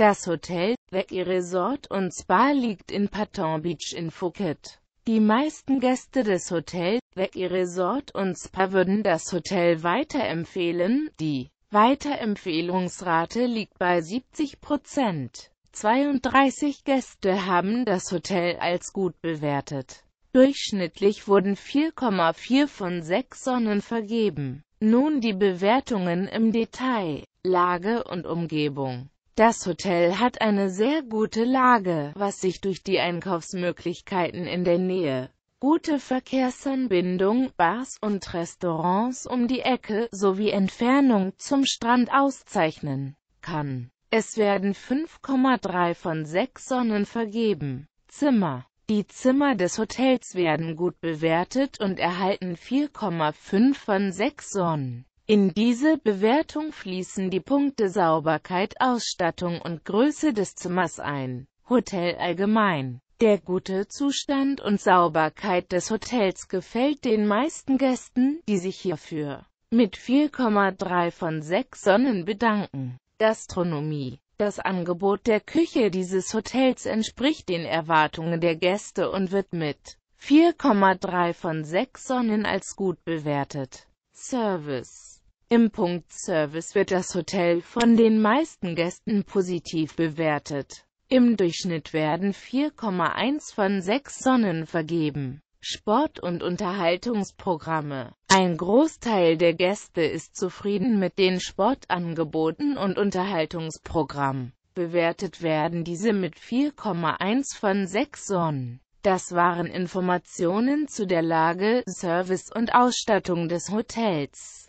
Das Hotel, Vecchi Resort und Spa liegt in Patton Beach in Phuket. Die meisten Gäste des Hotels, Vecchi Resort und Spa würden das Hotel weiterempfehlen, die Weiterempfehlungsrate liegt bei 70 Prozent. 32 Gäste haben das Hotel als gut bewertet. Durchschnittlich wurden 4,4 von 6 Sonnen vergeben. Nun die Bewertungen im Detail, Lage und Umgebung. Das Hotel hat eine sehr gute Lage, was sich durch die Einkaufsmöglichkeiten in der Nähe, gute Verkehrsanbindung, Bars und Restaurants um die Ecke sowie Entfernung zum Strand auszeichnen kann. Es werden 5,3 von 6 Sonnen vergeben. Zimmer die Zimmer des Hotels werden gut bewertet und erhalten 4,5 von 6 Sonnen. In diese Bewertung fließen die Punkte Sauberkeit, Ausstattung und Größe des Zimmers ein. Hotel allgemein. Der gute Zustand und Sauberkeit des Hotels gefällt den meisten Gästen, die sich hierfür mit 4,3 von 6 Sonnen bedanken. Gastronomie Das Angebot der Küche dieses Hotels entspricht den Erwartungen der Gäste und wird mit 4,3 von 6 Sonnen als gut bewertet. Service im Punkt Service wird das Hotel von den meisten Gästen positiv bewertet. Im Durchschnitt werden 4,1 von 6 Sonnen vergeben. Sport- und Unterhaltungsprogramme. Ein Großteil der Gäste ist zufrieden mit den Sportangeboten und Unterhaltungsprogramm. Bewertet werden diese mit 4,1 von 6 Sonnen. Das waren Informationen zu der Lage, Service und Ausstattung des Hotels.